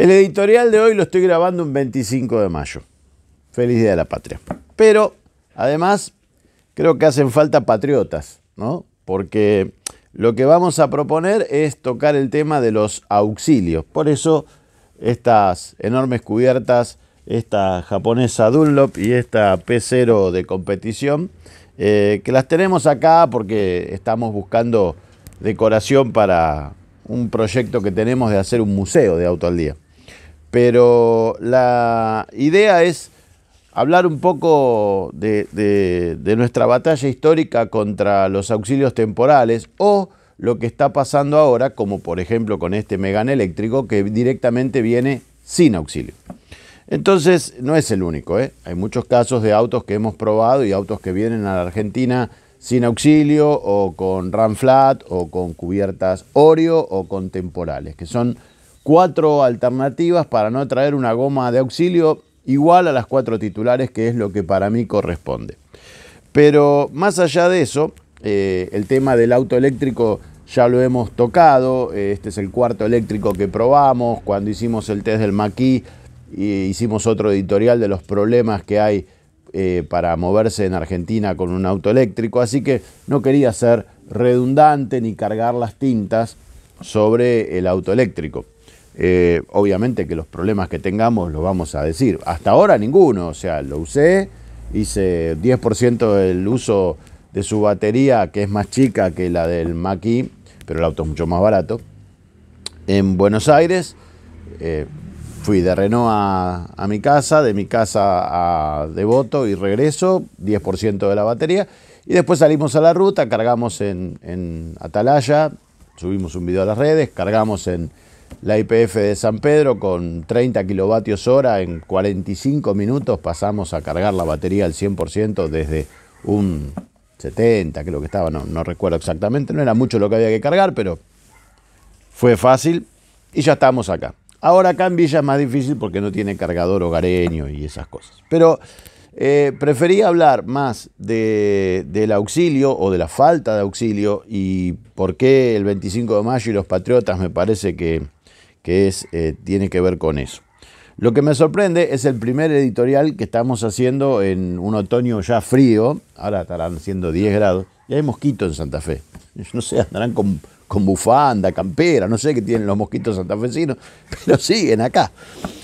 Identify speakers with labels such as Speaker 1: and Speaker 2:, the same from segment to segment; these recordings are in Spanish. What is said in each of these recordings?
Speaker 1: El editorial de hoy lo estoy grabando un 25 de mayo. Feliz Día de la Patria. Pero, además, creo que hacen falta patriotas, ¿no? Porque lo que vamos a proponer es tocar el tema de los auxilios. Por eso, estas enormes cubiertas, esta japonesa Dunlop y esta P0 de competición, eh, que las tenemos acá porque estamos buscando decoración para un proyecto que tenemos de hacer un museo de auto al día pero la idea es hablar un poco de, nuestra batalla histórica contra los auxilios temporales o lo que está pasando ahora, como por ejemplo con este Megan eléctrico que directamente viene sin auxilio. Entonces, no es el único, ¿eh? hay muchos casos de autos que hemos probado y autos que vienen a la Argentina sin auxilio o con RAM flat o con cubiertas Oreo o con temporales, que son cuatro alternativas para no traer una goma de auxilio igual a las cuatro titulares, que es lo que para mí corresponde. Pero más allá de eso, eh, el tema del auto eléctrico ya lo hemos tocado, eh, este es el cuarto eléctrico que probamos, cuando hicimos el test del maquis hicimos otro editorial de los problemas que hay eh, para moverse en Argentina con un auto eléctrico, así que no quería ser redundante ni cargar las tintas sobre el auto eléctrico. Eh, obviamente que los problemas que tengamos los vamos a decir. Hasta ahora ninguno, o sea, lo usé, hice 10% del uso de su batería, que es más chica que la del Maqui pero el auto es mucho más barato. En Buenos Aires eh, fui de Renault a, mi casa, de mi casa a Devoto y regreso, 10% de la batería. Y después salimos a la ruta, cargamos en, en Atalaya, subimos un video a las redes, cargamos en la IPF de San Pedro con 30 kilovatios hora en 45 minutos pasamos a cargar la batería al 100% desde un 70 creo que estaba, no, no, recuerdo exactamente, no era mucho lo que había que cargar, pero fue fácil y ya estamos acá. Ahora acá en Villa es más difícil porque no tiene cargador hogareño y esas cosas. Pero eh, prefería hablar más del auxilio o de la falta de auxilio y por qué el 25 de mayo y los patriotas me parece que que es, eh, tiene que ver con eso. Lo que me sorprende es el primer editorial que estamos haciendo en un otoño ya frío, ahora estarán siendo 10 grados, y hay mosquitos en Santa Fe. No sé, andarán con, bufanda, campera, no sé qué tienen los mosquitos santafesinos, pero siguen acá.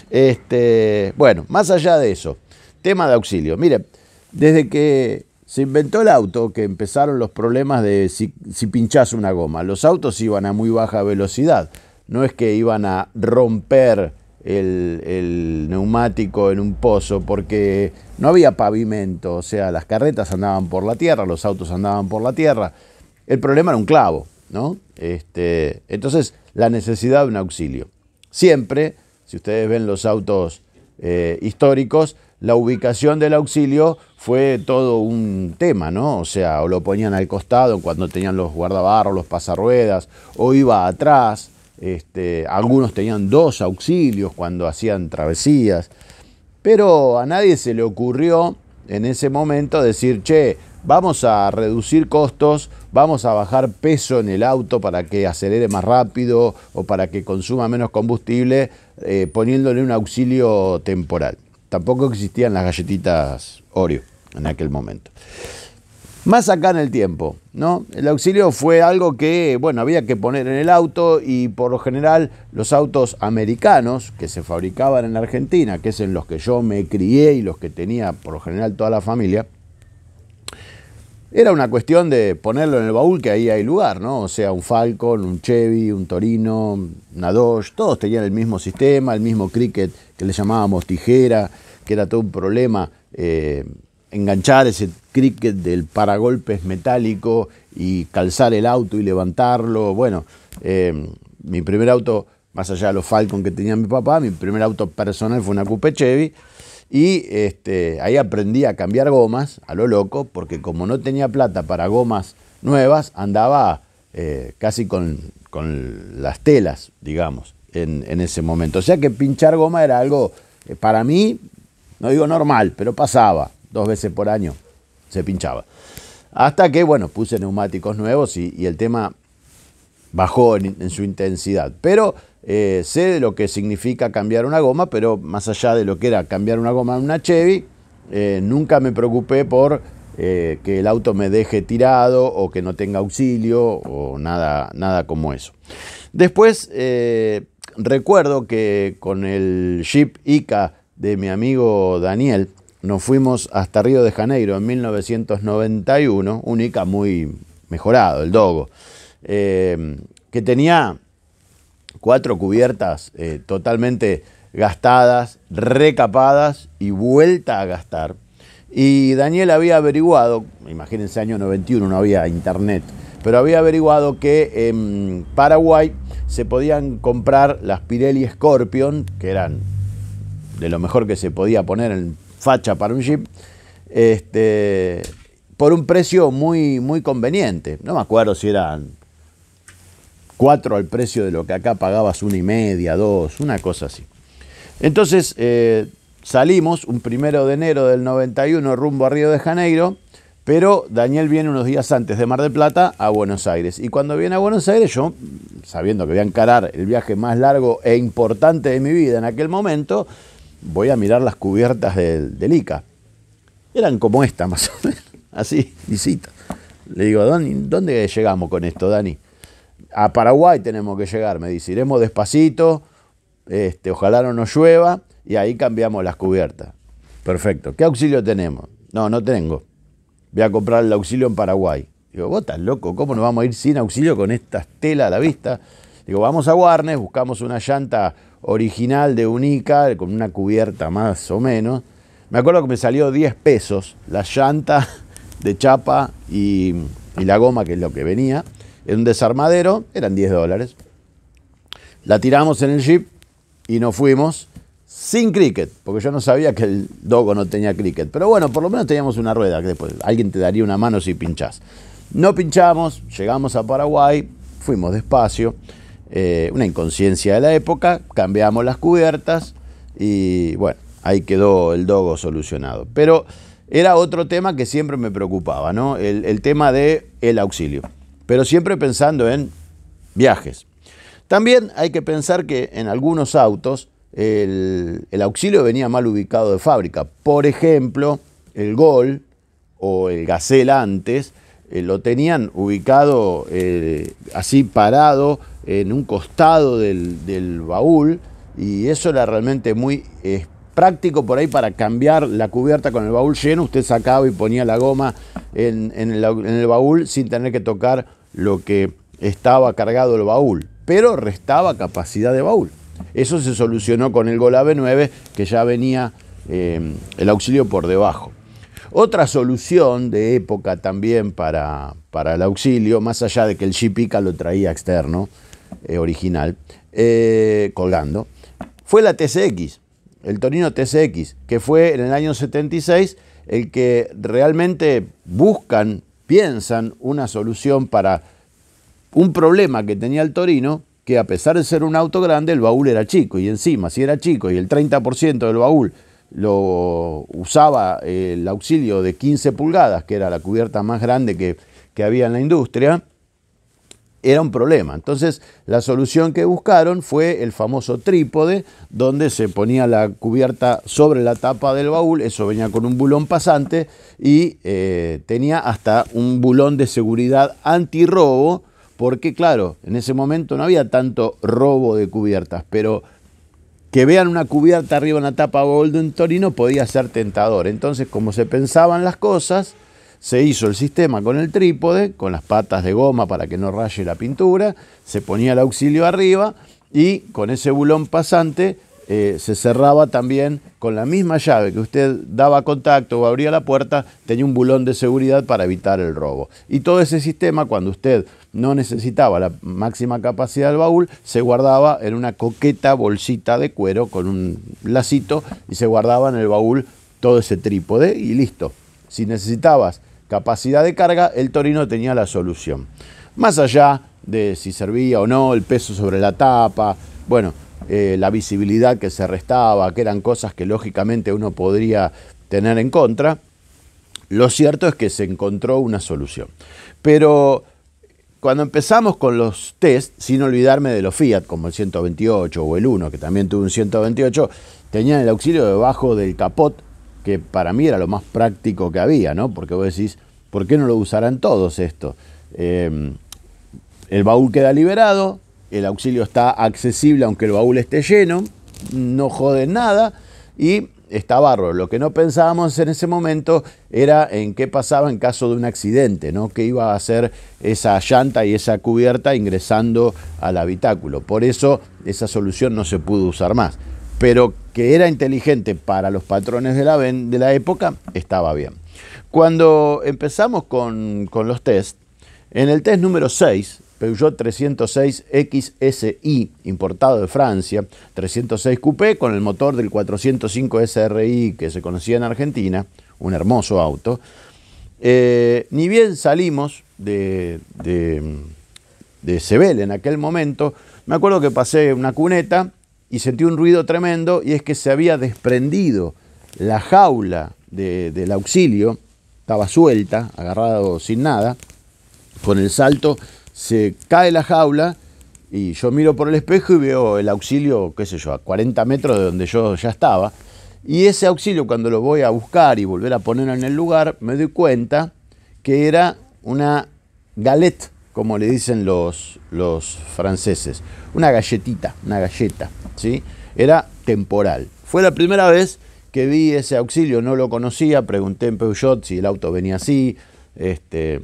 Speaker 1: Este, bueno, más allá de eso, tema de auxilio. Mire, desde que se inventó el auto, que empezaron los problemas de si, si una goma, los autos iban a muy baja velocidad no es que iban a romper el, neumático en un pozo porque no había pavimento, o sea, las carretas andaban por la tierra, los autos andaban por la tierra. El problema era un clavo, ¿no? Este, entonces, la necesidad de un auxilio. Siempre, si ustedes ven los autos eh, históricos, la ubicación del auxilio fue todo un tema, ¿no? O sea, o lo ponían al costado cuando tenían los guardabarros, los pasarruedas, o iba atrás, este, algunos tenían dos auxilios cuando hacían travesías, pero a nadie se le ocurrió en ese momento decir, che, vamos a reducir costos, vamos a bajar peso en el auto para que acelere más rápido o para que consuma menos combustible, eh, poniéndole un auxilio temporal. Tampoco existían las galletitas Oreo en aquel momento. Más acá en el tiempo, ¿no? El auxilio fue algo que, bueno, había que poner en el auto y por lo general los autos americanos que se fabricaban en Argentina, que es en los que yo me crié y los que tenía por lo general toda la familia, era una cuestión de ponerlo en el baúl que ahí hay lugar, ¿no? O sea, un Falcon, un Chevy, un Torino, una Dodge, todos tenían el mismo sistema, el mismo cricket que le llamábamos tijera, que era todo un problema. Eh, enganchar ese cricket del paragolpes metálico y calzar el auto y levantarlo. Bueno, eh, mi primer auto, más allá de los Falcon que tenía mi papá, mi primer auto personal fue una Coupe Chevy. Y este, ahí aprendí a cambiar gomas a lo loco, porque como no tenía plata para gomas nuevas, andaba eh, casi con, las telas, digamos, en, ese momento. O sea que pinchar goma era algo, eh, para mí, no digo normal, pero pasaba dos veces por año se pinchaba. Hasta que, bueno, puse neumáticos nuevos y, el tema bajó en, su intensidad. Pero eh, sé lo que significa cambiar una goma, pero más allá de lo que era cambiar una goma en una Chevy, eh, nunca me preocupé por eh, que el auto me deje tirado o que no tenga auxilio o nada, nada como eso. Después recuerdo que con el Jeep Ica de mi amigo Daniel, nos fuimos hasta Río de Janeiro en 1991, un ICA muy mejorado, el Dogo, eh, que tenía cuatro cubiertas eh, totalmente gastadas, recapadas y vuelta a gastar. Y Daniel había averiguado, imagínense año 91 no había internet, pero había averiguado que en Paraguay se podían comprar las Pirelli Scorpion, que eran de lo mejor que se podía poner en facha para un Jeep, este, por un precio muy, muy conveniente. No me acuerdo si eran cuatro al precio de lo que acá pagabas una y media, dos, una cosa así. Entonces eh, salimos un primero de enero del 91 rumbo a Río de Janeiro, pero Daniel viene unos días antes de Mar del Plata a Buenos Aires. Y cuando viene a Buenos Aires, yo, sabiendo que voy a encarar el viaje más largo e importante de mi vida en aquel momento, voy a mirar las cubiertas del, ICA. Eran como estas más o menos, así, lisitas. Le digo, ¿dónde, ¿dónde llegamos con esto, Dani? A Paraguay tenemos que llegar, me dice, iremos despacito, este, ojalá no nos llueva, y ahí cambiamos las cubiertas. Perfecto. ¿Qué auxilio tenemos? No, no tengo. Voy a comprar el auxilio en Paraguay. Digo, vos estás loco, ¿cómo nos vamos a ir sin auxilio con estas telas a la vista? Digo, vamos a Warnes, buscamos una llanta original de Unica, con una cubierta más o menos. Me acuerdo que me salió 10 pesos la llanta de chapa y, la goma, que es lo que venía, en un desarmadero, eran 10 dólares. La tiramos en el jeep y nos fuimos sin cricket, porque yo no sabía que el dogo no tenía cricket. Pero bueno, por lo menos teníamos una rueda, que después alguien te daría una mano si pinchás. No pinchamos, llegamos a Paraguay, fuimos despacio. Eh, una inconsciencia de la época, cambiamos las cubiertas y bueno, ahí quedó el dogo solucionado. Pero era otro tema que siempre me preocupaba, ¿no? El, tema de auxilio. Pero siempre pensando en viajes. También hay que pensar que en algunos autos el, el, auxilio venía mal ubicado de fábrica. Por ejemplo, el Gol o el Gazelle antes eh, lo tenían ubicado eh, así parado en un costado del, baúl y eso era realmente muy práctico por ahí para cambiar la cubierta con el baúl lleno. Usted sacaba y ponía la goma en, el, baúl sin tener que tocar lo que estaba cargado el baúl, pero restaba capacidad de baúl. Eso se solucionó con el Golave 9 que ya venía eh, el auxilio por debajo. Otra solución de época también para, para el auxilio, más allá de que el Jipica lo traía externo, eh, original, eh, colgando, fue la TCX, el Torino TCX, que fue en el año 76 el que realmente buscan, piensan una solución para un problema que tenía el Torino, que a pesar de ser un auto grande, el baúl era chico y encima, si era chico y el 30% del baúl lo usaba eh, el auxilio de 15 pulgadas, que era la cubierta más grande que, había en la industria, era un problema. Entonces, la solución que buscaron fue el famoso trípode, donde se ponía la cubierta sobre la tapa del baúl, eso venía con un bulón pasante y eh, tenía hasta un bulón de seguridad antirrobo, porque claro, en ese momento no había tanto robo de cubiertas, pero que vean una cubierta arriba, una tapa gol de un torino, podía ser tentador. Entonces, como se pensaban las cosas, se hizo el sistema con el trípode, con las patas de goma para que no raye la pintura, se ponía el auxilio arriba y con ese bulón pasante eh, se cerraba también con la misma llave que usted daba contacto o abría la puerta, tenía un bulón de seguridad para evitar el robo. Y todo ese sistema, cuando usted no necesitaba la máxima capacidad del baúl, se guardaba en una coqueta bolsita de cuero con un lacito y se guardaba en el baúl todo ese trípode y listo. Si necesitabas capacidad de carga, el Torino tenía la solución. Más allá de si servía o no, el peso sobre la tapa, bueno, eh, la visibilidad que se restaba, que eran cosas que lógicamente uno podría tener en contra, lo cierto es que se encontró una solución. Pero cuando empezamos con los test, sin olvidarme de los Fiat, como el 128 o el 1, que también tuvo un 128, tenían el auxilio debajo del capot, que para mí era lo más práctico que había, ¿no? Porque vos decís, ¿por qué no lo usarán todos esto? Eh, el baúl queda liberado, el auxilio está accesible aunque el baúl esté lleno, no jode nada y está barro. Lo que no pensábamos en ese momento era en qué pasaba en caso de un accidente, ¿no? qué iba a hacer esa llanta y esa cubierta ingresando al habitáculo. Por eso esa solución no se pudo usar más. Pero que era inteligente para los patrones de la, de la época, estaba bien. Cuando empezamos con, con los test, en el test número 6, Peugeot 306 XSI, importado de Francia, 306 Coupé con el motor del 405 SRI que se conocía en Argentina, un hermoso auto. Eh, ni bien salimos de, de, Sebel en aquel momento, me acuerdo que pasé una cuneta y sentí un ruido tremendo y es que se había desprendido la jaula del auxilio, estaba suelta, agarrado sin nada, con el salto se cae la jaula y yo miro por el espejo y veo el auxilio, qué sé yo, a 40 metros de donde yo ya estaba. Y ese auxilio, cuando lo voy a buscar y volver a poner en el lugar, me doy cuenta que era una galette, como le dicen los, los franceses. Una galletita, una galleta, ¿sí? Era temporal. Fue la primera vez que vi ese auxilio, no lo conocía, pregunté en Peugeot si el auto venía así, este,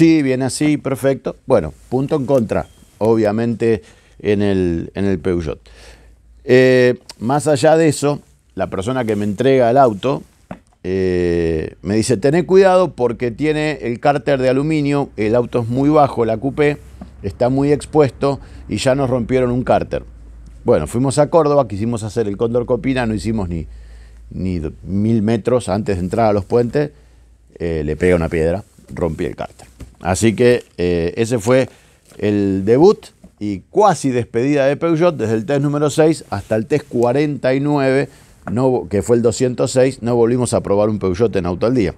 Speaker 1: Sí, viene así, perfecto. Bueno, punto en contra, obviamente, en el, en el Peugeot. Eh, más allá de eso, la persona que me entrega el auto eh, me dice, tené cuidado porque tiene el cárter de aluminio, el auto es muy bajo, la coupé está muy expuesto y ya nos rompieron un cárter. Bueno, fuimos a Córdoba, quisimos hacer el Cóndor Copina, no hicimos ni, mil metros antes de entrar a los puentes, eh, le pega una piedra, rompí el cárter. Así que eh, ese fue el debut y cuasi despedida de Peugeot desde el test número 6 hasta el test 49, que fue el 206, no volvimos a probar un Peugeot en auto al día.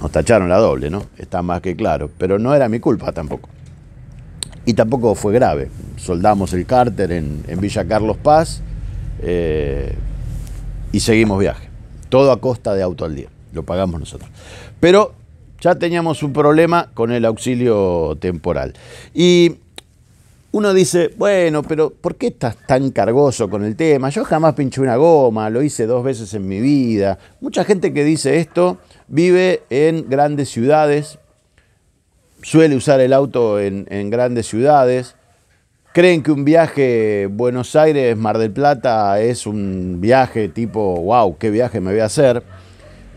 Speaker 1: Nos tacharon la doble, ¿no? Está más que claro, pero no era mi culpa tampoco. Y tampoco fue grave. Soldamos el cárter en, Villa Carlos Paz eh, y seguimos viaje. Todo a costa de auto al día. Lo pagamos nosotros. Pero ya teníamos un problema con el auxilio temporal. Y uno dice, bueno, pero ¿por qué estás tan cargoso con el tema? Yo jamás pinché una goma, lo hice dos veces en mi vida. Mucha gente que dice esto vive en grandes ciudades, suele usar el auto en, grandes ciudades, creen que un viaje Buenos Aires-Mar del Plata es un viaje tipo, wow, qué viaje me voy a hacer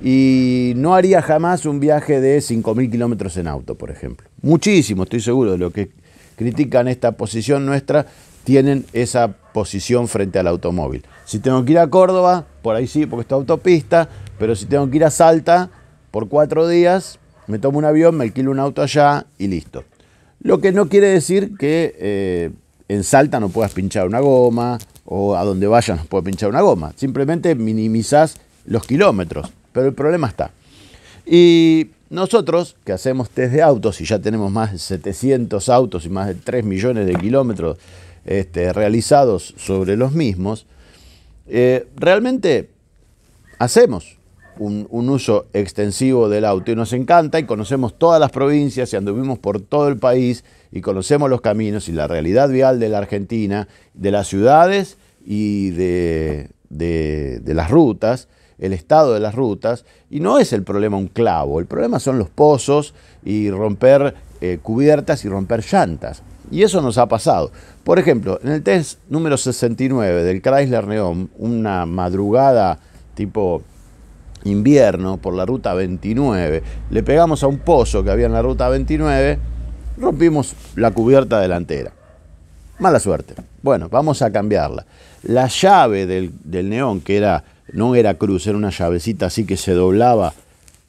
Speaker 1: y no haría jamás un viaje de 5.000 kilómetros en auto, por ejemplo. Muchísimo, estoy seguro de lo que critican esta posición nuestra, tienen esa posición frente al automóvil. Si tengo que ir a Córdoba, por ahí sí, porque está autopista, pero si tengo que ir a Salta por cuatro días, me tomo un avión, me alquilo un auto allá y listo. Lo que no quiere decir que eh, en Salta no puedas pinchar una goma o a donde vayas no puedas pinchar una goma. Simplemente minimizás los kilómetros. Pero el problema está. Y nosotros, que hacemos test de autos y ya tenemos más de 700 autos y más de 3 millones de kilómetros este, realizados sobre los mismos, eh, realmente hacemos un, uso extensivo del auto y nos encanta y conocemos todas las provincias y anduvimos por todo el país y conocemos los caminos y la realidad vial de la Argentina, de las ciudades y de las rutas el estado de las rutas y no es el problema un clavo, el problema son los pozos y romper eh, cubiertas y romper llantas. Y eso nos ha pasado. Por ejemplo, en el test número 69 del Chrysler Neon, una madrugada tipo invierno por la ruta 29, le pegamos a un pozo que había en la ruta 29, rompimos la cubierta delantera. Mala suerte. Bueno, vamos a cambiarla. La llave del, del neón, que era no era cruz, era una llavecita así que se doblaba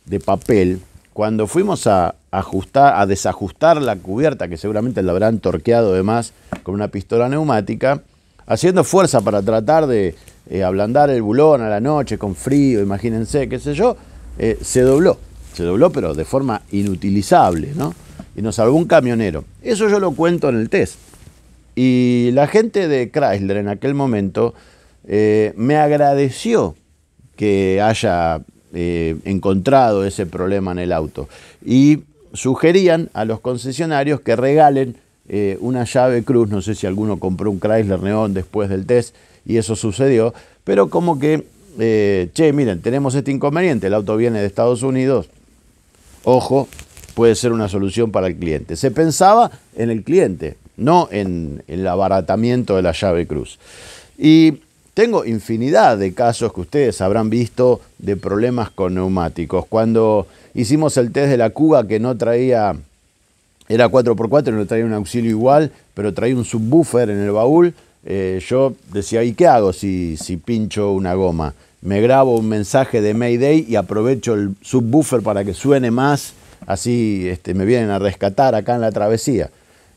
Speaker 1: de papel. Cuando fuimos a, ajustar, a desajustar la cubierta, que seguramente la habrán torqueado además con una pistola neumática, haciendo fuerza para tratar de eh, ablandar el bulón a la noche con frío, imagínense, qué sé yo, eh, se dobló. Se dobló, pero de forma inutilizable, ¿no? Y nos salvó un camionero. Eso yo lo cuento en el test. Y la gente de Chrysler en aquel momento eh, me agradeció que haya eh, encontrado ese problema en el auto. Y sugerían a los concesionarios que regalen eh, una llave cruz, no sé si alguno compró un Chrysler Neon después del test y eso sucedió, pero como que, che, miren, tenemos este inconveniente, el auto viene de Estados Unidos, ojo, puede ser una solución para el cliente. Se pensaba en el cliente, no en, el abaratamiento de la llave cruz. Y tengo infinidad de casos que ustedes habrán visto de problemas con neumáticos. Cuando hicimos el test de la Cuba que no traía, era 4x4, no traía un auxilio igual, pero traía un subwoofer en el baúl, eh, yo decía, ¿y qué hago si, si pincho una goma? Me grabo un mensaje de Mayday y aprovecho el subwoofer para que suene más, así este, me vienen a rescatar acá en la travesía.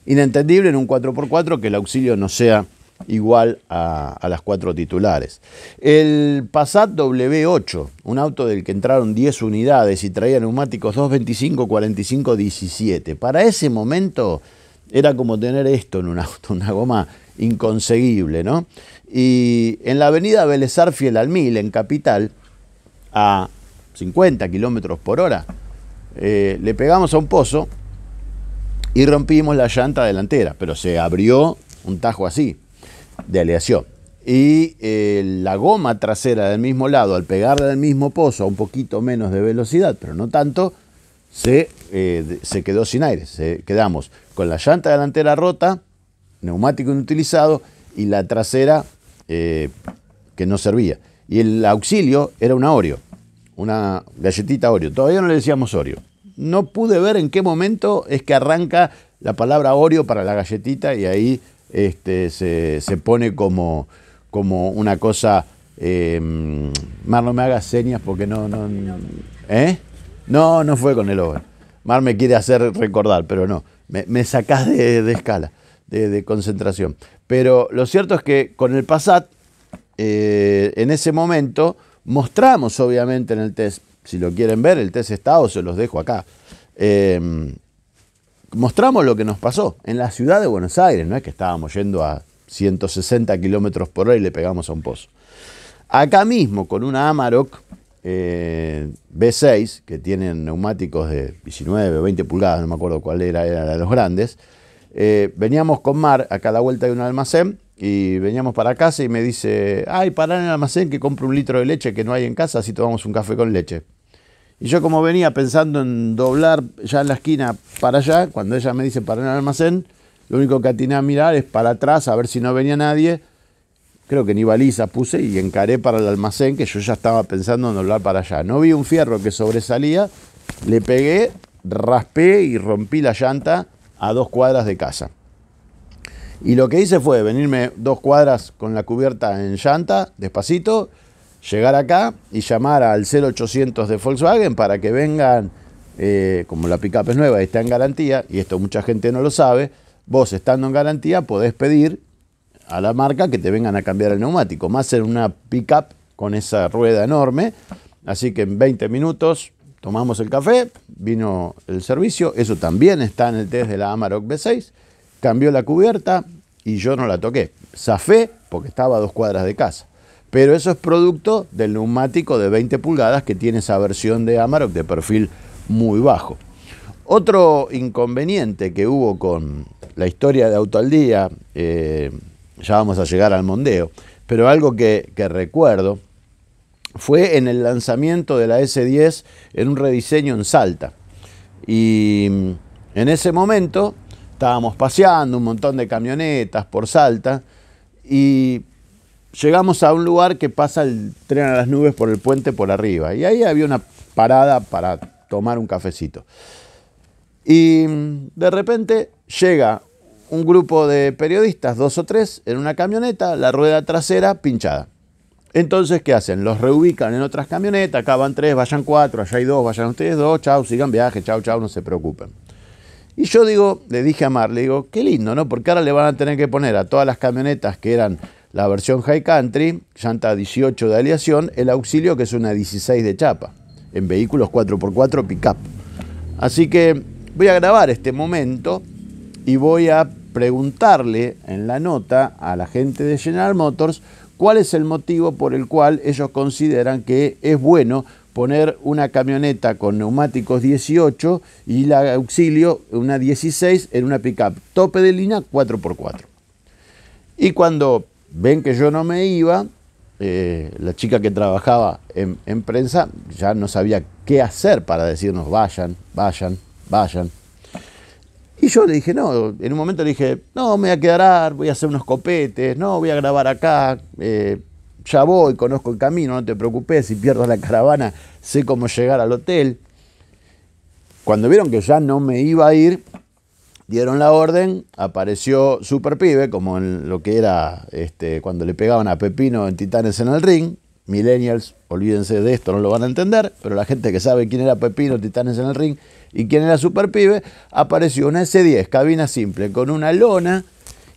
Speaker 1: Inentendible en un 4x4 que el auxilio no sea igual a, las cuatro titulares. El Passat W8, un auto del que entraron 10 unidades y traía neumáticos 225, 45, 17. Para ese momento era como tener esto en un auto, una goma inconseguible, ¿no? Y en la avenida Belezar Fiel al Mil, en Capital, a 50 kilómetros por hora, eh, le pegamos a un pozo y rompimos la llanta delantera, pero se abrió un tajo así, de aleación. Y eh, la goma trasera del mismo lado, al pegarla del mismo pozo a un poquito menos de velocidad, pero no tanto, se, eh, se quedó sin aire. Se, quedamos con la llanta delantera rota, neumático inutilizado y la trasera eh, que no servía. Y el auxilio era una Oreo, una galletita Oreo. Todavía no le decíamos Oreo. No pude ver en qué momento es que arranca la palabra Oreo para la galletita y ahí este, se, pone como, como una cosa. Em, Mar, no me hagas señas porque no, no. ¿Eh? No, no fue con el over. Mar me quiere hacer recordar, pero no. Me, me sacás de, escala, de, concentración. Pero lo cierto es que con el Passat, eh, en ese momento, mostramos obviamente en el test, si lo quieren ver, el test está o se los dejo acá. Em, mostramos lo que nos pasó en la ciudad de Buenos Aires, no es que estábamos yendo a 160 kilómetros por hora y le pegamos a un pozo. Acá mismo, con una Amarok eh, B6, que tienen neumáticos de 19 o 20 pulgadas, no me acuerdo cuál era, era de los grandes, eh, veníamos con Mar a cada vuelta de un almacén y veníamos para casa y me dice, ay, pará en el almacén que compre un litro de leche que no hay en casa, así tomamos un café con leche. Y yo como venía pensando en doblar ya en la esquina para allá, cuando ella me dice para el almacén, lo único que atiné a mirar es para atrás a ver si no venía nadie. Creo que ni baliza puse y encaré para el almacén que yo ya estaba pensando en doblar para allá. No vi un fierro que sobresalía, le pegué, raspé y rompí la llanta a dos cuadras de casa. Y lo que hice fue venirme dos cuadras con la cubierta en llanta, despacito, llegar acá y llamar al 0800 de Volkswagen para que vengan, eh, como la pickup es nueva y está en garantía, y esto mucha gente no lo sabe, vos estando en garantía podés pedir a la marca que te vengan a cambiar el neumático, más en una pickup con esa rueda enorme. Así que en 20 minutos tomamos el café, vino el servicio, eso también está en el test de la Amarok B6, cambió la cubierta y yo no la toqué. Zafé porque estaba a dos cuadras de casa. Pero eso es producto del neumático de 20 pulgadas que tiene esa versión de Amarok de perfil muy bajo. Otro inconveniente que hubo con la historia de Auto al Día, eh, ya vamos a llegar al mondeo, pero algo que, que recuerdo fue en el lanzamiento de la S10 en un rediseño en Salta. Y en ese momento estábamos paseando un montón de camionetas por Salta y llegamos a un lugar que pasa el tren a las nubes por el puente por arriba. Y ahí había una parada para tomar un cafecito. Y mm, de repente llega un grupo de periodistas, dos o tres, en una camioneta, la rueda trasera pinchada. Entonces, ¿qué hacen? Los reubican en otras camionetas, acá van tres, vayan cuatro, allá hay dos, vayan ustedes dos, chau, sigan viaje, chau, chau, no se preocupen. Y yo digo, le dije a Mar, le digo, qué lindo, ¿no? Porque ahora le van a tener que poner a todas las camionetas que eran la versión High Country, llanta 18 de aleación, el auxilio que es una 16 de chapa, en vehículos 4x4 pickup. Así que voy a grabar este momento y voy a preguntarle en la nota a la gente de General Motors cuál es el motivo por el cual ellos consideran que es bueno poner una camioneta con neumáticos 18 y el auxilio una 16 en una pickup tope de línea 4x4. Y cuando ven que yo no me iba, eh, la chica que trabajaba en, prensa ya no sabía qué hacer para decirnos vayan, vayan, vayan. Y yo le dije, no, en un momento le dije, no, me voy a quedar, voy a hacer unos copetes, no, voy a grabar acá, eh, ya voy, conozco el camino, no te preocupes, si pierdo la caravana, sé cómo llegar al hotel. Cuando vieron que ya no me iba a ir, dieron la orden, apareció Super Pibe, como en lo que era este, cuando le pegaban a Pepino en Titanes en el Ring. Millennials, olvídense de esto, no lo van a entender, pero la gente que sabe quién era Pepino, Titanes en el Ring y quién era Super Pibe, apareció una S10, cabina simple, con una lona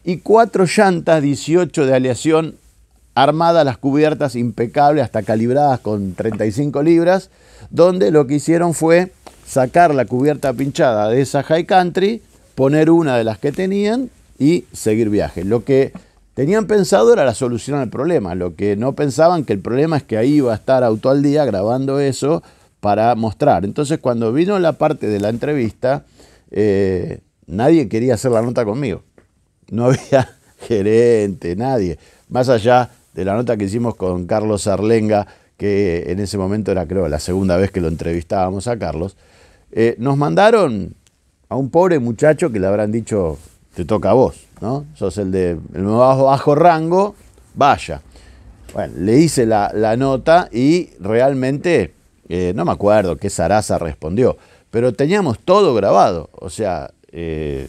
Speaker 1: y cuatro llantas 18 de aleación armadas, las cubiertas impecables, hasta calibradas con 35 libras, donde lo que hicieron fue sacar la cubierta pinchada de esa High Country poner una de las que tenían y seguir viaje. Lo que tenían pensado era la solución al problema, lo que no pensaban que el problema es que ahí iba a estar Auto al Día grabando eso para mostrar. Entonces cuando vino la parte de la entrevista, eh, nadie quería hacer la nota conmigo. No había gerente, nadie. Más allá de la nota que hicimos con Carlos Arlenga, que en ese momento era creo la segunda vez que lo entrevistábamos a Carlos, eh, nos mandaron a un pobre muchacho que le habrán dicho, te toca a vos, ¿no? Sos el de el bajo, bajo rango, vaya. Bueno, le hice la, nota y realmente, eh, no me acuerdo qué Sarasa respondió, pero teníamos todo grabado, o sea, en eh,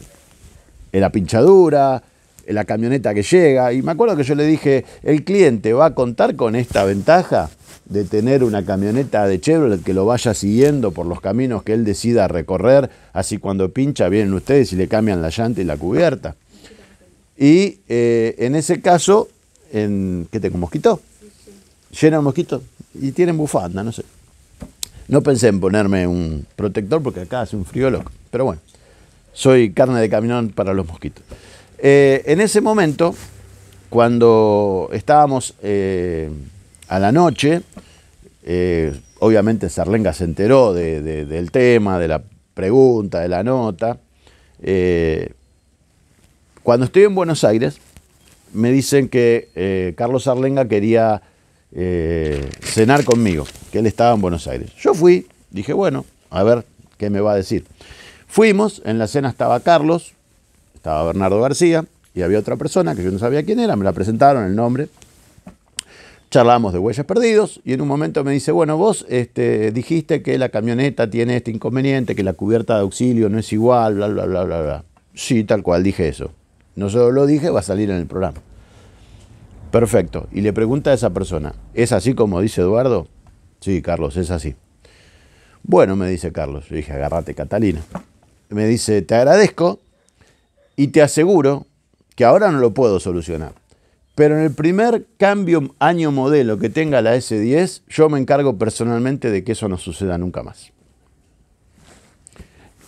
Speaker 1: la pinchadura, la camioneta que llega, y me acuerdo que yo le dije, el cliente va a contar con esta ventaja de tener una camioneta de Chevrolet que lo vaya siguiendo por los caminos que él decida recorrer, así cuando pincha vienen ustedes y le cambian la llanta y la cubierta. Y eh, en ese caso, en, ¿qué tengo? ¿Mosquito? Llena de mosquito y tienen bufanda, no sé. No pensé en ponerme un protector porque acá hace un frío loco, pero bueno, soy carne de camión para los mosquitos. Eh, en ese momento, cuando estábamos eh, a la noche. Eh, obviamente Sarlenga se enteró del tema, de la pregunta, de la nota. Eh, cuando estoy en Buenos Aires, me dicen que eh, Carlos Sarlenga quería cenar conmigo, que él estaba en Buenos Aires. Yo fui, dije, bueno, a ver qué me va a decir. Fuimos, en la cena estaba Carlos, estaba Bernardo García y había otra persona que yo no sabía quién era, me la presentaron el nombre charlamos de Huellas Perdidos y en un momento me dice, bueno, vos este, dijiste que la camioneta tiene este inconveniente, que la cubierta de auxilio no es igual, bla, bla, bla, bla, bla. Sí, tal cual, dije eso. No solo lo dije, va a salir en el programa. Perfecto. Y le pregunta a esa persona, ¿es así como dice Eduardo? Sí, Carlos, es así. Bueno, me dice Carlos, yo dije, agárrate Catalina. Me dice, te agradezco y te aseguro que ahora no lo puedo solucionar pero en el primer cambio año modelo que tenga la S10, yo me encargo personalmente de que eso no suceda nunca más.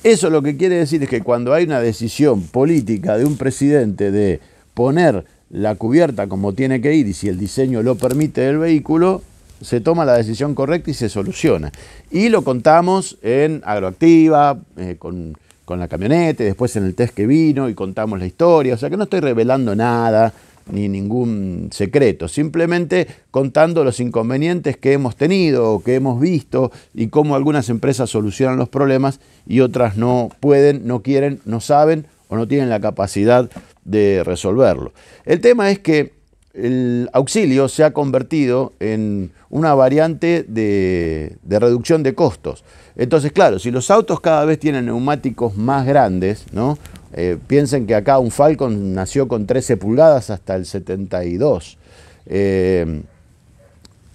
Speaker 1: Eso lo que quiere decir es que cuando hay una decisión política de un presidente de poner la cubierta como tiene que ir y si el diseño lo permite del vehículo, se toma la decisión correcta y se soluciona. Y lo contamos en Agroactiva, eh, con, con la camioneta, y después en el test que vino y contamos la historia. O sea que no estoy revelando nada ni ningún secreto, simplemente contando los inconvenientes que hemos tenido que hemos visto y cómo algunas empresas solucionan los problemas y otras no pueden, no quieren, no saben o no tienen la capacidad de resolverlo. El tema es que el auxilio se ha convertido en una variante de, de, reducción de costos. Entonces, claro, si los autos cada vez tienen neumáticos más grandes, ¿no? Eh, piensen que acá un Falcon nació con 13 pulgadas hasta el 72. Eh,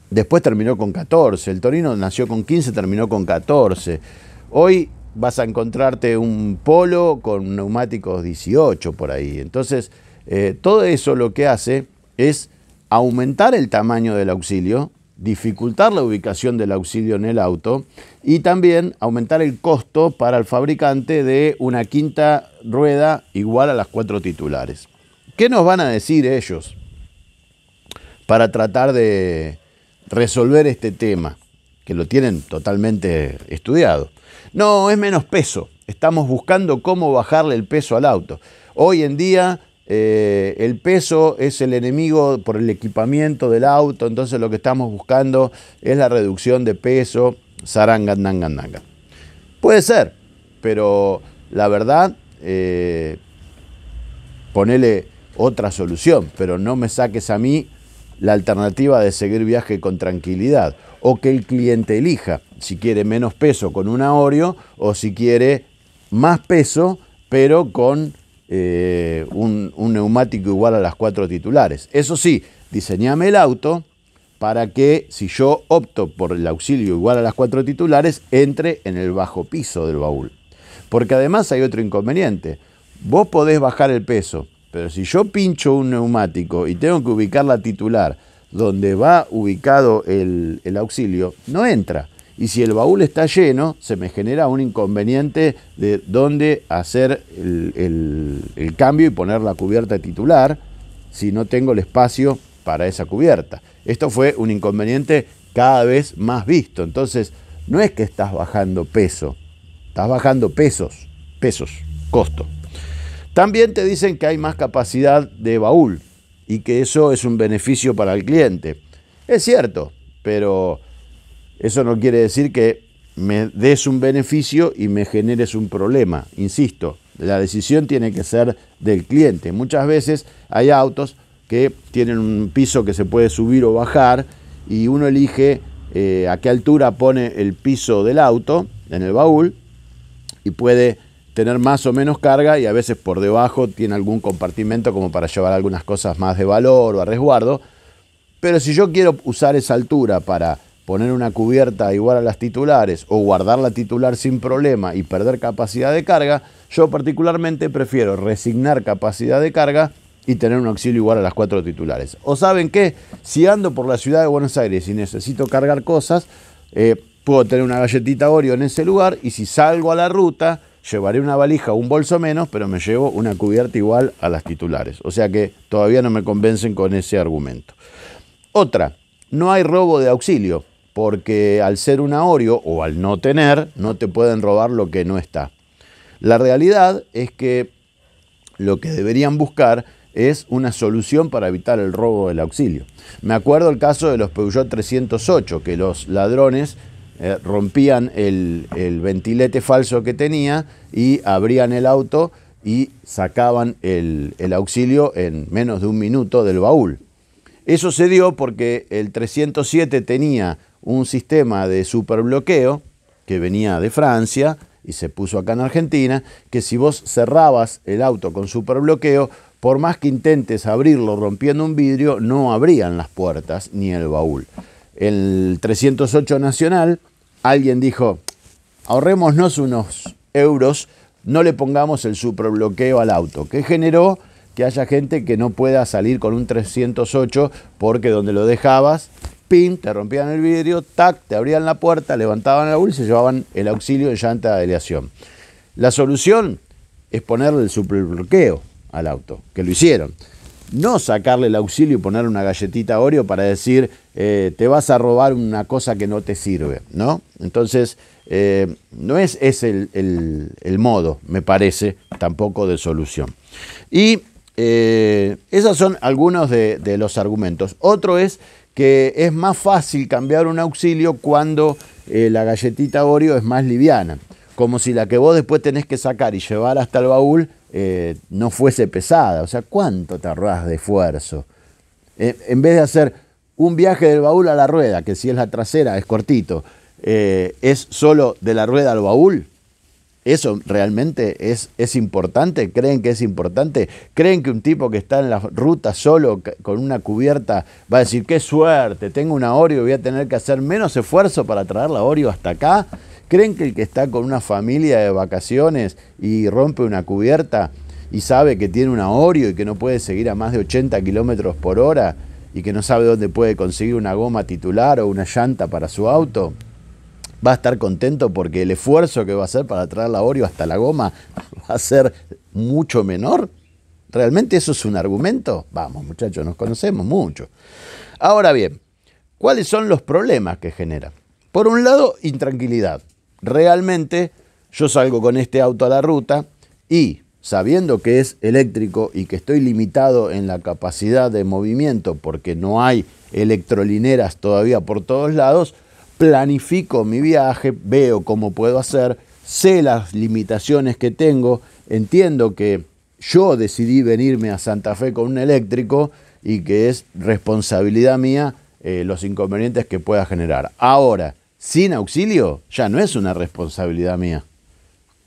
Speaker 1: después terminó con 14. El Torino nació con 15, terminó con 14. Hoy vas a encontrarte un polo con neumáticos 18 por ahí. Entonces, eh, todo eso lo que hace es aumentar el tamaño del auxilio dificultar la ubicación del auxilio en el auto y también aumentar el costo para el fabricante de una quinta rueda igual a las cuatro titulares. ¿Qué nos van a decir ellos para tratar de resolver este tema? Que lo tienen totalmente estudiado. No, es menos peso. Estamos buscando cómo bajarle el peso al auto. Hoy en día eh, el peso es el enemigo por el equipamiento del auto, entonces lo que estamos buscando es la reducción de peso, sarangandangandanga. Puede ser, pero la verdad, eh, ponele otra solución, pero no me saques a mí la alternativa de seguir viaje con tranquilidad o que el cliente elija si quiere menos peso con un Oreo o si quiere más peso pero con eh, un, neumático igual a las cuatro titulares. Eso sí, diseñame el auto para que si yo opto por el auxilio igual a las cuatro titulares, entre en el bajo piso del baúl. Porque además hay otro inconveniente. Vos podés bajar el peso, pero si yo pincho un neumático y tengo que ubicar la titular donde va ubicado el auxilio, no entra y si el baúl está lleno, se me genera un inconveniente de dónde hacer el, cambio y poner la cubierta titular si no tengo el espacio para esa cubierta. Esto fue un inconveniente cada vez más visto. Entonces, no es que estás bajando peso, estás bajando pesos, pesos, costo. También te dicen que hay más capacidad de baúl y que eso es un beneficio para el cliente. Es cierto, pero eso no quiere decir que me des un beneficio y me generes un problema. Insisto, la decisión tiene que ser del cliente. Muchas veces hay autos que tienen un piso que se puede subir o bajar y uno elige eh, a qué altura pone el piso del auto en el baúl y puede tener más o menos carga y a veces por debajo tiene algún compartimento como para llevar algunas cosas más de valor o a resguardo. Pero si yo quiero usar esa altura para poner una cubierta igual a las titulares o guardar la titular sin problema y perder capacidad de carga, yo particularmente prefiero resignar capacidad de carga y tener un auxilio igual a las cuatro titulares. O saben qué, si ando por la ciudad de Buenos Aires y necesito cargar cosas, eh, puedo tener una galletita Oreo en ese lugar y si salgo a la ruta, llevaré una valija o un bolso menos, pero me llevo una cubierta igual a las titulares. O sea que todavía no me convencen con ese argumento. Otra, no hay robo de auxilio porque al ser un aorio o al no tener, no te pueden robar lo que no está. La realidad es que lo que deberían buscar es una solución para evitar el robo del auxilio. Me acuerdo el caso de los Peugeot 308, que los ladrones eh, rompían el, ventilete falso que tenía y abrían el auto y sacaban el, el, auxilio en menos de un minuto del baúl. Eso se dio porque el 307 tenía un sistema de superbloqueo que venía de Francia y se puso acá en Argentina, que si vos cerrabas el auto con superbloqueo, por más que intentes abrirlo rompiendo un vidrio, no abrían las puertas ni el baúl. El 308 Nacional, alguien dijo, ahorrémonos unos euros, no le pongamos el superbloqueo al auto, que generó que haya gente que no pueda salir con un 308 porque donde lo dejabas pin, te rompían el vidrio, tac, te abrían la puerta, levantaban la bolsa y se llevaban el auxilio de llanta de aleación. La solución es ponerle el superbloqueo al auto, que lo hicieron. No sacarle el auxilio y poner una galletita Oreo para decir, eh, te vas a robar una cosa que no te sirve, ¿no? Entonces, eh, no es ese el, modo, me parece, tampoco de solución. Y eh, esos son algunos de, de los argumentos. Otro es que es más fácil cambiar un auxilio cuando eh, la galletita Oreo es más liviana. Como si la que vos después tenés que sacar y llevar hasta el baúl eh, no fuese pesada. O sea, ¿cuánto tardás de esfuerzo? Eh, en vez de hacer un viaje del baúl a la rueda, que si es la trasera es cortito, es solo de la rueda al baúl, ¿Eso realmente es, importante? ¿Creen que es importante? ¿Creen que un tipo que está en la ruta solo con una cubierta va a decir, qué suerte, tengo una Oreo, voy a tener que hacer menos esfuerzo para traer la Oreo hasta acá? ¿Creen que el que está con una familia de vacaciones y rompe una cubierta y sabe que tiene una Oreo y que no puede seguir a más de 80 kilómetros por hora y que no sabe dónde puede conseguir una goma titular o una llanta para su auto? va a estar contento porque el esfuerzo que va a hacer para traer la orio hasta la goma va a ser mucho menor. ¿Realmente eso es un argumento? Vamos, muchachos, nos conocemos mucho. Ahora bien, ¿cuáles son los problemas que genera? Por un lado, intranquilidad. Realmente yo salgo con este auto a la ruta y sabiendo que es eléctrico y que estoy limitado en la capacidad de movimiento porque no hay electrolineras todavía por todos lados, planifico mi viaje, veo cómo puedo hacer, sé las limitaciones que tengo, entiendo que yo decidí venirme a Santa Fe con un eléctrico y que es responsabilidad mía eh, los inconvenientes que pueda generar. Ahora, sin auxilio ya no es una responsabilidad mía.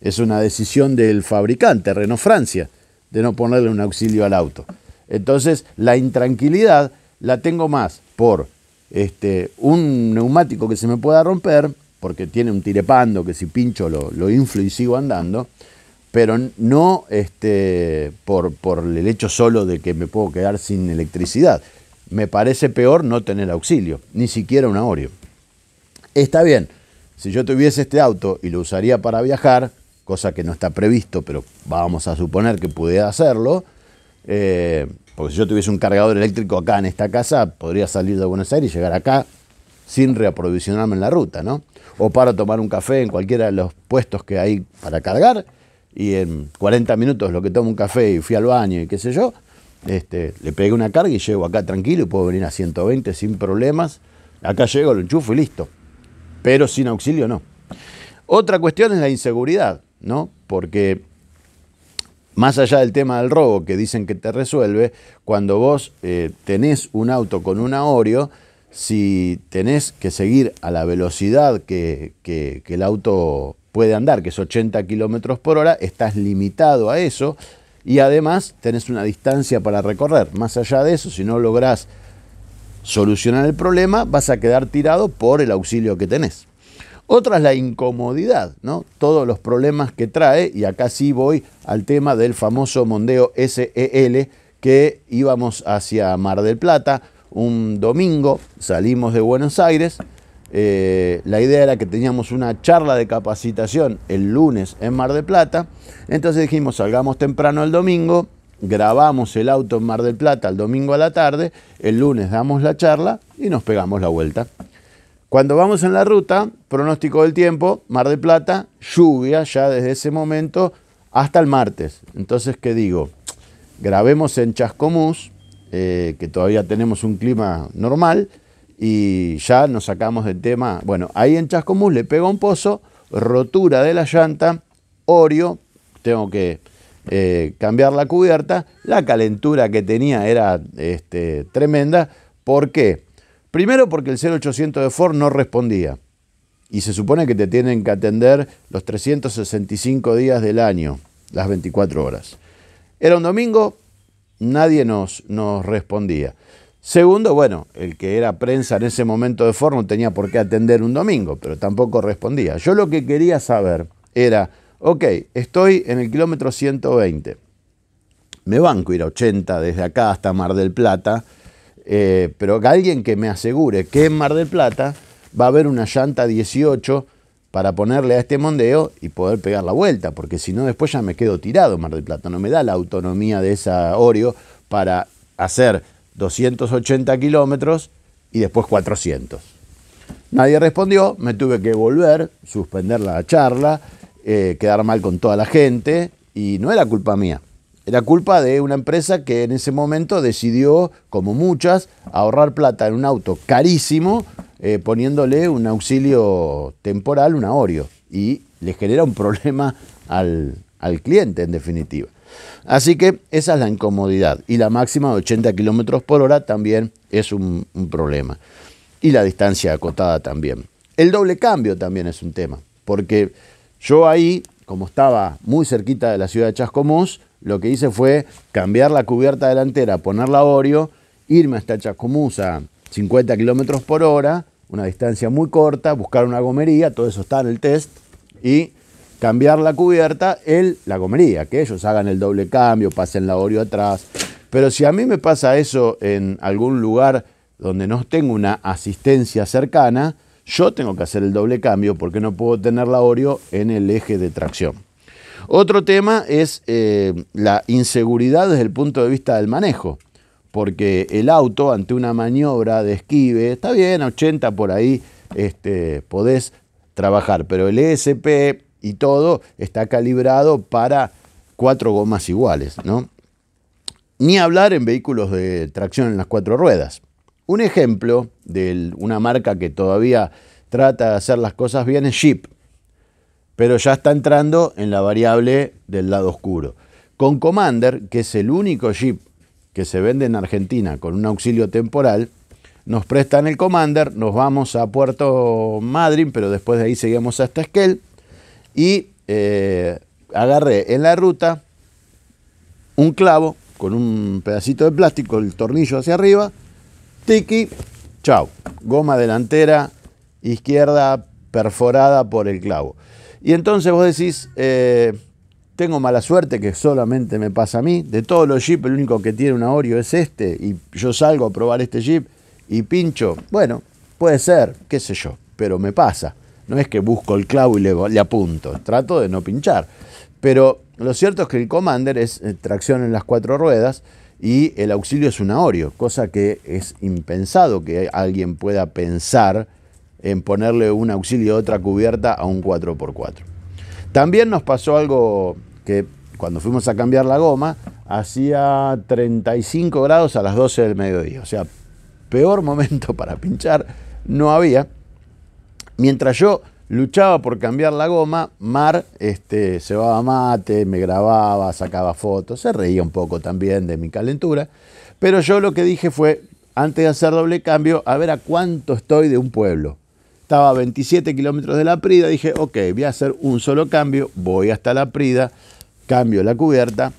Speaker 1: Es una decisión del fabricante, Renault Francia, de no ponerle un auxilio al auto. Entonces, la intranquilidad la tengo más por este, un neumático que se me pueda romper, porque tiene un tirepando que si pincho lo, lo inflo y sigo andando, pero no este, por, el hecho solo de que me puedo quedar sin electricidad. Me parece peor no tener auxilio, ni siquiera un Oreo. Está bien, si yo tuviese este auto y lo usaría para viajar, cosa que no está previsto, pero vamos a suponer que pudiera hacerlo, eh, porque si yo tuviese un cargador eléctrico acá en esta casa, podría salir de Buenos Aires y llegar acá sin reaprovisionarme en la ruta, ¿no? O para tomar un café en cualquiera de los puestos que hay para cargar y en 40 minutos lo que tomo un café y fui al baño y qué sé yo, este, le pegué una carga y llego acá tranquilo y puedo venir a 120 sin problemas. Acá llego, lo enchufo y listo. Pero sin auxilio no. Otra cuestión es la inseguridad, ¿no? Porque más allá del tema del robo que dicen que te resuelve, cuando vos eh, tenés un auto con un Oreo, si tenés que seguir a la velocidad que, el auto puede andar, que es 80 kilómetros por hora, estás limitado a eso y además tenés una distancia para recorrer. Más allá de eso, si no lográs solucionar el problema, vas a quedar tirado por el auxilio que tenés. Otra es la incomodidad, ¿no? Todos los problemas que trae, y acá sí voy al tema del famoso Mondeo SEL, que íbamos hacia Mar del Plata un domingo, salimos de Buenos Aires. Eh, la idea era que teníamos una charla de capacitación el lunes en Mar del Plata. Entonces dijimos, salgamos temprano el domingo, grabamos el auto en Mar del Plata el domingo a la tarde, el lunes damos la charla y nos pegamos la vuelta. Cuando vamos en la ruta, pronóstico del tiempo, Mar de Plata, lluvia ya desde ese momento hasta el martes. Entonces, ¿qué digo? Grabemos en Chascomús, eh, que todavía tenemos un clima normal, y ya nos sacamos del tema. Bueno, ahí en Chascomús le pega un pozo, rotura de la llanta, orio, tengo que eh, cambiar la cubierta. La calentura que tenía era este, tremenda. ¿Por qué? Primero porque el 0800 de Ford no respondía. Y se supone que te tienen que atender los 365 días del año, las 24 horas. Era un domingo, nadie nos, nos respondía. Segundo, bueno, el que era prensa en ese momento de Ford no tenía por qué atender un domingo, pero tampoco respondía. Yo lo que quería saber era, ok, estoy en el kilómetro 120, me banco ir a 80 desde acá hasta Mar del Plata, eh, pero alguien que me asegure que en Mar del Plata va a haber una llanta 18 para ponerle a este mondeo y poder pegar la vuelta, porque si no después ya me quedo tirado Mar del Plata, no me da la autonomía de esa Oreo para hacer 280 kilómetros y después 400. Nadie respondió, me tuve que volver, suspender la charla, eh, quedar mal con toda la gente y no era culpa mía, era culpa de una empresa que en ese momento decidió, como muchas, ahorrar plata en un auto carísimo eh, poniéndole un auxilio temporal, un orio Y le genera un problema al, cliente, en definitiva. Así que esa es la incomodidad. Y la máxima de 80 kilómetros por hora también es un, problema. Y la distancia acotada también. El doble cambio también es un tema, porque yo ahí como estaba muy cerquita de la ciudad de Chascomús, lo que hice fue cambiar la cubierta delantera, ponerla a Oreo, irme hasta Chascomús a 50 kilómetros por hora, una distancia muy corta, buscar una gomería, todo eso está en el test, y cambiar la cubierta, en la gomería, que ellos hagan el doble cambio, pasen la Orio atrás. Pero si a mí me pasa eso en algún lugar donde no tengo una asistencia cercana, yo tengo que hacer el doble cambio porque no puedo tener la Oreo en el eje de tracción. Otro tema es eh, la inseguridad desde el punto de vista del manejo, porque el auto ante una maniobra de esquive, está bien, 80 por ahí este, podés trabajar, pero el ESP y todo está calibrado para cuatro gomas iguales, ¿no? Ni hablar en vehículos de tracción en las cuatro ruedas. Un ejemplo de una marca que todavía trata de hacer las cosas bien es Jeep, pero ya está entrando en la variable del lado oscuro. Con Commander, que es el único Jeep que se vende en Argentina con un auxilio temporal, nos prestan el Commander, nos vamos a Puerto Madryn, pero después de ahí seguimos hasta Esquel y eh, agarré en la ruta un clavo con un pedacito de plástico, el tornillo hacia arriba, Tiki, chau. Goma delantera, izquierda perforada por el clavo. Y entonces vos decís, eh, tengo mala suerte que solamente me pasa a mí. De todos los jeeps, el único que tiene un aorio es este. Y yo salgo a probar este jeep y pincho. Bueno, puede ser, qué sé yo, pero me pasa. No es que busco el clavo y le, apunto. Trato de no pinchar. Pero lo cierto es que el Commander es eh, tracción en las cuatro ruedas y el auxilio es un aorio, cosa que es impensado que alguien pueda pensar en ponerle un auxilio a otra cubierta a un 4x4. También nos pasó algo que cuando fuimos a cambiar la goma, hacía 35 grados a las 12 del mediodía, o sea, peor momento para pinchar no había. Mientras yo luchaba por cambiar la goma, Mar este, a mate, me grababa, sacaba fotos, se reía un poco también de mi calentura, pero yo lo que dije fue, antes de hacer doble cambio, a ver a cuánto estoy de un pueblo. Estaba a 27 kilómetros de la Prida, dije, ok, voy a hacer un solo cambio, voy hasta la Prida, cambio la cubierta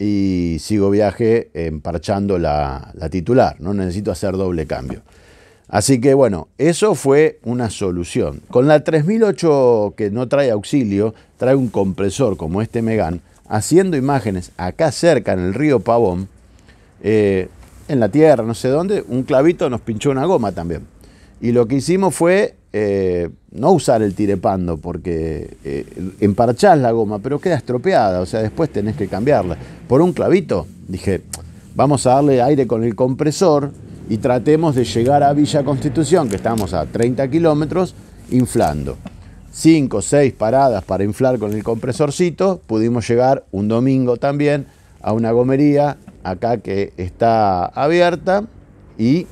Speaker 1: y sigo viaje emparchando la titular, no necesito hacer doble cambio. Así que bueno, eso fue una solución. Con la 3008 que no trae auxilio, trae un compresor como este Megan, haciendo imágenes acá cerca en el río Pavón, eh, en la tierra, no sé dónde, un clavito nos pinchó una goma también. Y lo que hicimos fue eh, no usar el tirepando porque eh, emparchás la goma, pero queda estropeada, o sea, después tenés que cambiarla. Por un clavito, dije, vamos a darle aire con el compresor y tratemos de llegar a Villa Constitución, que estamos a 30 kilómetros, inflando. cinco o 6 paradas para inflar con el compresorcito, pudimos llegar un domingo también a una gomería acá que está abierta y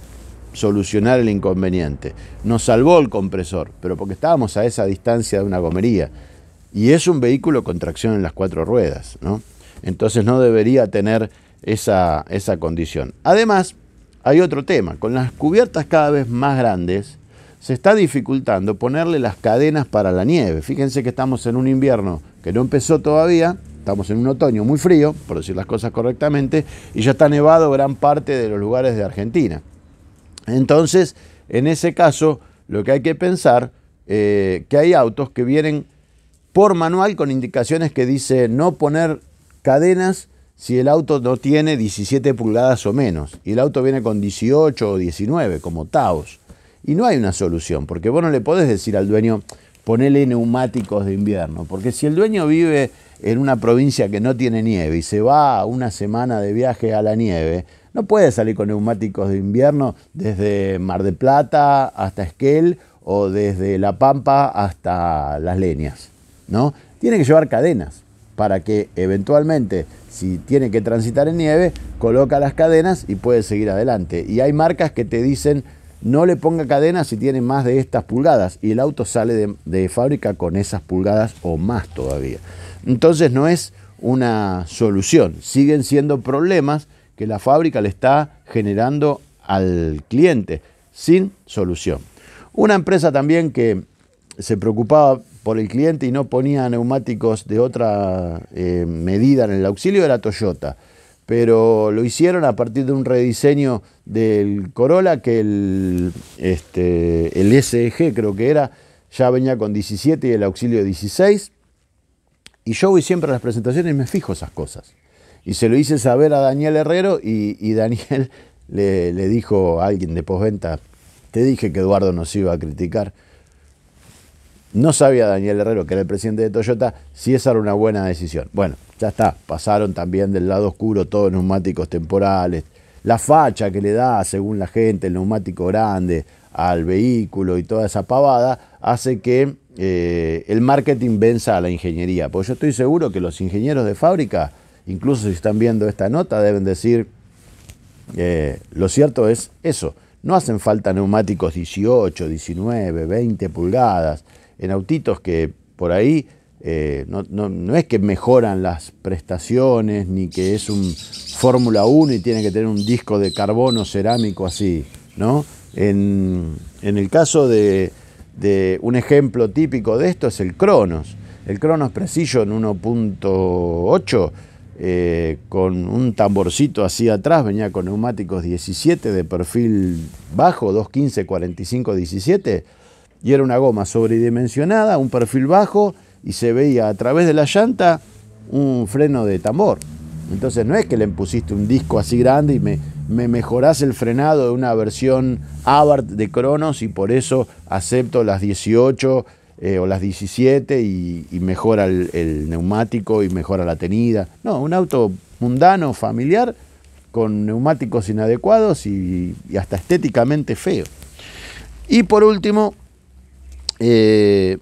Speaker 1: solucionar el inconveniente. Nos salvó el compresor, pero porque estábamos a esa distancia de una gomería. Y es un vehículo con tracción en las cuatro ruedas, ¿no? Entonces no debería tener esa, esa condición. Además, hay otro tema. Con las cubiertas cada vez más grandes, se está dificultando ponerle las cadenas para la nieve. Fíjense que estamos en un invierno que no empezó todavía, estamos en un otoño muy frío, por decir las cosas correctamente, y ya está nevado gran parte de los lugares de Argentina. Entonces, en ese caso, lo que hay que pensar es eh, que hay autos que vienen por manual con indicaciones que dice no poner cadenas si el auto no tiene 17 pulgadas o menos, y el auto viene con 18 o 19, como Taos. Y no hay una solución, porque vos no le podés decir al dueño, ponele neumáticos de invierno, porque si el dueño vive en una provincia que no tiene nieve y se va una semana de viaje a la nieve, no puede salir con neumáticos de invierno desde Mar de Plata hasta Esquel o desde La Pampa hasta Las Leñas, ¿no? Tiene que llevar cadenas para que eventualmente si tiene que transitar en nieve, coloca las cadenas y puede seguir adelante. Y hay marcas que te dicen no le ponga cadenas si tiene más de estas pulgadas y el auto sale de, de fábrica con esas pulgadas o más todavía. Entonces no es una solución, siguen siendo problemas que la fábrica le está generando al cliente sin solución. Una empresa también que se preocupaba por el cliente y no ponía neumáticos de otra eh, medida en el auxilio de la Toyota. Pero lo hicieron a partir de un rediseño del Corolla que el, este, SG e creo que era, ya venía con 17 y el auxilio 16. Y yo voy siempre a las presentaciones y me fijo esas cosas. Y se lo hice saber a Daniel Herrero y, Daniel le, le dijo a alguien de posventa, te dije que Eduardo nos iba a criticar. No sabía Daniel Herrero, que era el presidente de Toyota, si esa era una buena decisión. Bueno, ya está, pasaron también del lado oscuro todos neumáticos temporales, la facha que le da, según la gente, el neumático grande al vehículo y toda esa pavada, hace que eh, el marketing venza a la ingeniería. Porque yo estoy seguro que los ingenieros de fábrica, incluso si están viendo esta nota, deben decir, eh, lo cierto es eso, no hacen falta neumáticos 18, 19, 20 pulgadas en autitos que por ahí eh, no, es que mejoran las prestaciones, ni que es un Fórmula 1 y tiene que tener un disco de carbono cerámico así, ¿no? En, el caso de, de, un ejemplo típico de esto es el Cronos. El Cronos en 1.8 eh, con un tamborcito así atrás, venía con neumáticos 17 de perfil bajo, 215, 45, 17 y era una goma sobredimensionada, un perfil bajo y se veía a través de la llanta un freno de tambor. Entonces no es que le pusiste un disco así grande y me, me mejorás el frenado de una versión Abarth de Cronos y por eso acepto las 18 eh, o las 17 y, mejora el, neumático y mejora la tenida. No, un auto mundano, familiar, con neumáticos inadecuados y hasta estéticamente feo. Y por último, eh,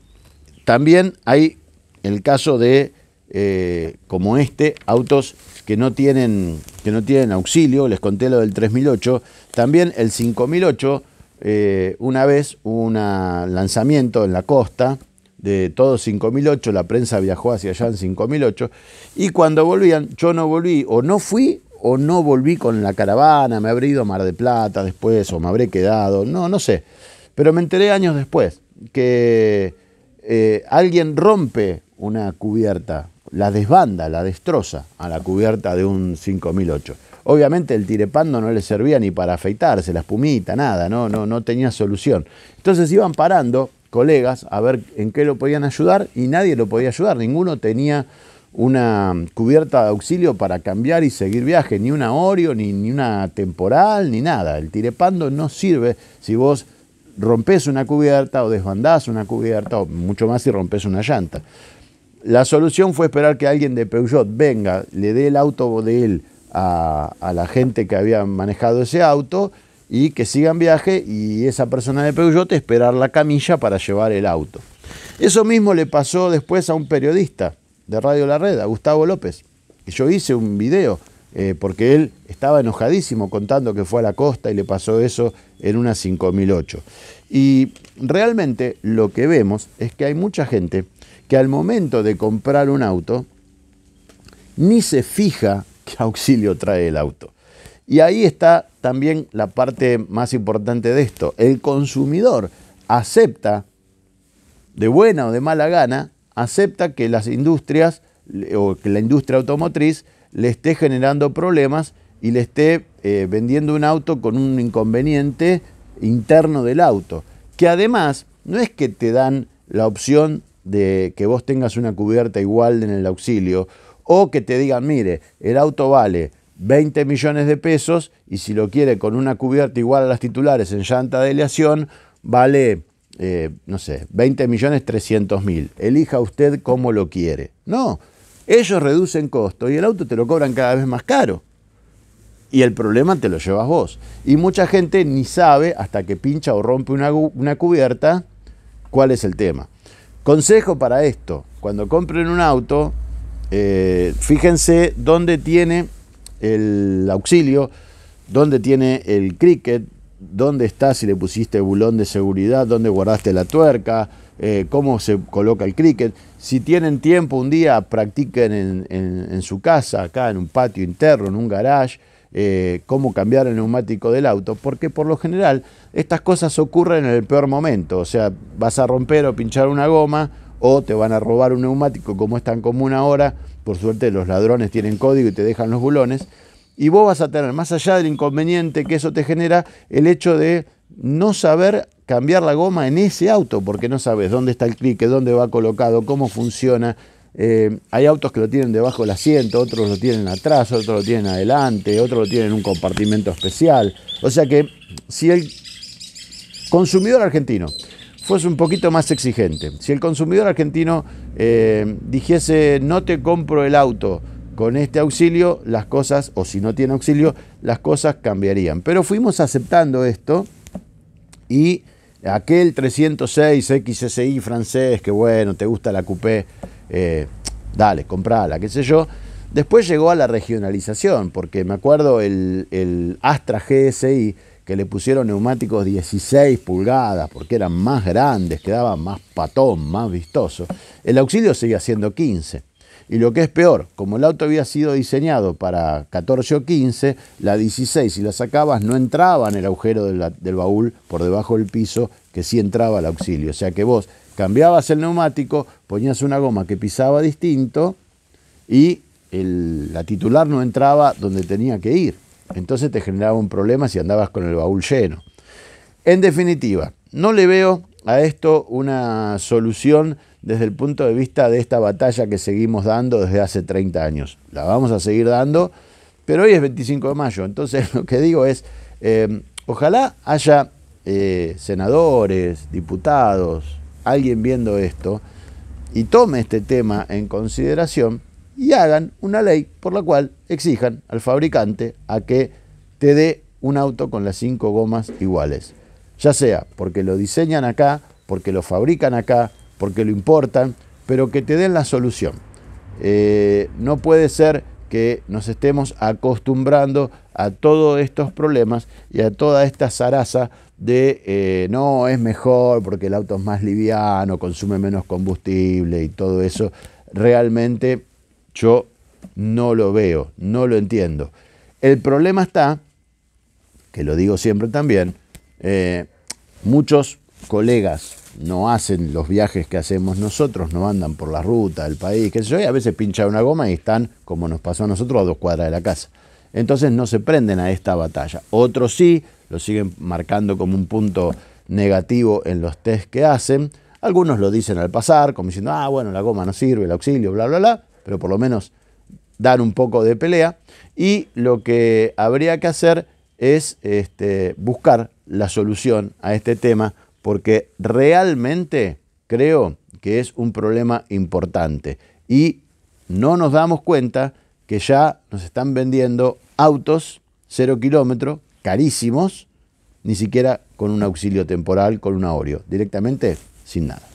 Speaker 1: también hay el caso de, eh, como este, autos que no, tienen, que no tienen auxilio, les conté lo del 3008, también el 5008, eh, una vez un lanzamiento en la costa de todo 5008, la prensa viajó hacia allá en 5008, y cuando volvían, yo no volví o no fui o no volví con la caravana, me habré ido a Mar de Plata después o me habré quedado, no, no sé, pero me enteré años después que eh, alguien rompe una cubierta, la desbanda, la destroza a la cubierta de un 5008. Obviamente el tirepando no le servía ni para afeitarse, la espumita, nada, no, no, no tenía solución. Entonces iban parando colegas a ver en qué lo podían ayudar y nadie lo podía ayudar, ninguno tenía una cubierta de auxilio para cambiar y seguir viaje, ni una Oreo, ni, ni una temporal, ni nada. El tirepando no sirve si vos rompes una cubierta o desbandás una cubierta, o mucho más y rompes una llanta. La solución fue esperar que alguien de Peugeot venga, le dé el auto de él a, a la gente que había manejado ese auto y que sigan viaje y esa persona de Peugeot esperar la camilla para llevar el auto. Eso mismo le pasó después a un periodista de Radio La Red, a Gustavo López. Yo hice un video eh, porque él estaba enojadísimo contando que fue a la costa y le pasó eso en una 5008. Y realmente lo que vemos es que hay mucha gente que al momento de comprar un auto, ni se fija qué auxilio trae el auto. Y ahí está también la parte más importante de esto. El consumidor acepta, de buena o de mala gana, acepta que las industrias o que la industria automotriz le esté generando problemas y le esté eh, vendiendo un auto con un inconveniente interno del auto. Que además no es que te dan la opción de que vos tengas una cubierta igual en el auxilio o que te digan, mire, el auto vale 20 millones de pesos y si lo quiere con una cubierta igual a las titulares en llanta de aleación, vale, eh, no sé, 20 millones 300 mil. Elija usted cómo lo quiere. No, ellos reducen costo y el auto te lo cobran cada vez más caro. Y el problema te lo llevas vos. Y mucha gente ni sabe hasta que pincha o rompe una, una cubierta cuál es el tema. Consejo para esto, cuando compren un auto, eh, fíjense dónde tiene el auxilio, dónde tiene el cricket, dónde está si le pusiste bulón de seguridad, dónde guardaste la tuerca, eh, cómo se coloca el cricket. Si tienen tiempo un día, practiquen en, su casa, acá en un patio interno, en un garage, eh, cómo cambiar el neumático del auto, porque por lo general estas cosas ocurren en el peor momento. O sea, vas a romper o pinchar una goma o te van a robar un neumático como es tan común ahora. Por suerte los ladrones tienen código y te dejan los bulones. Y vos vas a tener, más allá del inconveniente que eso te genera, el hecho de no saber cambiar la goma en ese auto, porque no sabes dónde está el clique, dónde va colocado, cómo funciona. Eh, hay autos que lo tienen debajo del asiento, otros lo tienen atrás, otros lo tienen adelante, otros lo tienen en un compartimento especial. O sea que si el consumidor argentino fuese un poquito más exigente, si el consumidor argentino eh, dijese no te compro el auto, con este auxilio las cosas, o si no tiene auxilio, las cosas cambiarían. Pero fuimos aceptando esto y aquel 306 XSI francés, que bueno, te gusta la coupé, eh, dale, comprala, qué sé yo. Después llegó a la regionalización, porque me acuerdo el, el Astra GSI, que le pusieron neumáticos 16 pulgadas, porque eran más grandes, quedaban más patón, más vistoso. El auxilio seguía siendo 15. Y lo que es peor, como el auto había sido diseñado para 14 o 15, la 16 si la sacabas no entraba en el agujero del baúl por debajo del piso, que sí entraba el auxilio. O sea que vos cambiabas el neumático, ponías una goma que pisaba distinto y la titular no entraba donde tenía que ir. Entonces te generaba un problema si andabas con el baúl lleno. En definitiva, no le veo a esto una solución desde el punto de vista de esta batalla que seguimos dando desde hace 30 años. La vamos a seguir dando, pero hoy es 25 de mayo, entonces lo que digo es, em, ojalá haya eh, senadores, diputados, alguien viendo esto, y tome este tema en consideración y hagan una ley por la cual exijan al fabricante a que te dé un auto con las cinco gomas iguales. Ya sea porque lo diseñan acá, porque lo fabrican acá, porque lo importan, pero que te den la solución. Eh, no puede ser que nos estemos acostumbrando a todos estos problemas y a toda esta zaraza de eh, no es mejor porque el auto es más liviano, consume menos combustible y todo eso. Realmente yo no lo veo, no lo entiendo. El problema está, que lo digo siempre también, eh, muchos colegas no hacen los viajes que hacemos nosotros, no andan por la ruta el país, qué sé yo, y a veces pincha una goma y están, como nos pasó a nosotros, a dos cuadras de la casa. Entonces no se prenden a esta batalla. Otros sí, lo siguen marcando como un punto negativo en los test que hacen. Algunos lo dicen al pasar, como diciendo, ah, bueno, la goma no sirve, el auxilio, bla, bla, bla, pero por lo menos dan un poco de pelea. Y lo que habría que hacer es este, buscar la solución a este tema porque realmente creo que es un problema importante y no nos damos cuenta que ya nos están vendiendo autos cero kilómetros, carísimos, ni siquiera con un auxilio temporal, con un Oreo, directamente sin nada.